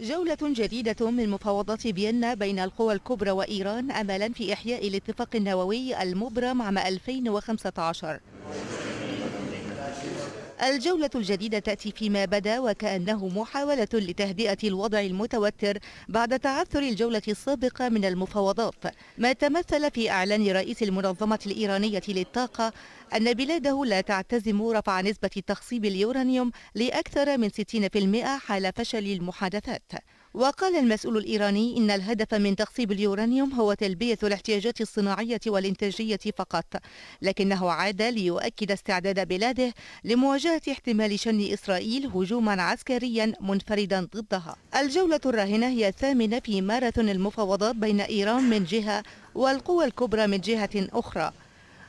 جولة جديدة من مفاوضات فيينا بين القوى الكبرى وإيران أملا في إحياء الاتفاق النووي المبرم عام 2015 الجولة الجديدة تأتي فيما بدا وكأنه محاولة لتهدئة الوضع المتوتر بعد تعثر الجولة السابقة من المفاوضات ما تمثل في إعلان رئيس المنظمة الإيرانية للطاقة أن بلاده لا تعتزم رفع نسبة تخصيب اليورانيوم لأكثر من 60% حال فشل المحادثات وقال المسؤول الإيراني إن الهدف من تخصيب اليورانيوم هو تلبية الاحتياجات الصناعية والإنتاجية فقط لكنه عاد ليؤكد استعداد بلاده لمواجهة احتمال شن إسرائيل هجوما عسكريا منفردا ضدها الجولة الراهنة هي الثامنة في ماراثون المفاوضات بين إيران من جهة والقوى الكبرى من جهة أخرى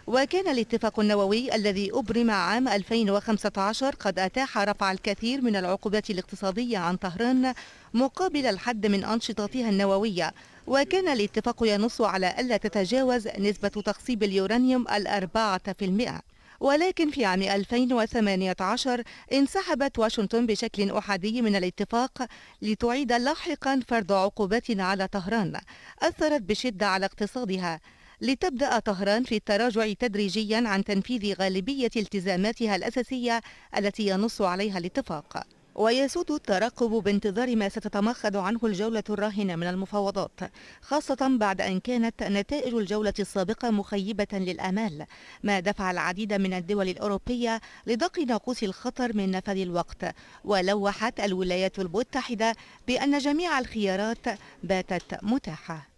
وكان الاتفاق النووي الذي أبرم عام 2015 قد أتاح رفع الكثير من العقوبات الاقتصادية عن طهران مقابل الحد من أنشطتها النووية وكان الاتفاق ينص على ألا تتجاوز نسبة تخصيب اليورانيوم الأربعة في المئة ولكن في عام 2018 انسحبت واشنطن بشكل أحادي من الاتفاق لتعيد لاحقا فرض عقوبات على طهران أثرت بشدة على اقتصادها لتبدأ طهران في التراجع تدريجيا عن تنفيذ غالبية التزاماتها الأساسية التي ينص عليها الاتفاق ويسود الترقب بانتظار ما ستتمخض عنه الجولة الراهنة من المفاوضات خاصة بعد أن كانت نتائج الجولة السابقة مخيبة للآمال ما دفع العديد من الدول الأوروبية لدق ناقوس الخطر من نفذ الوقت ولوحت الولايات المتحدة بأن جميع الخيارات باتت متاحة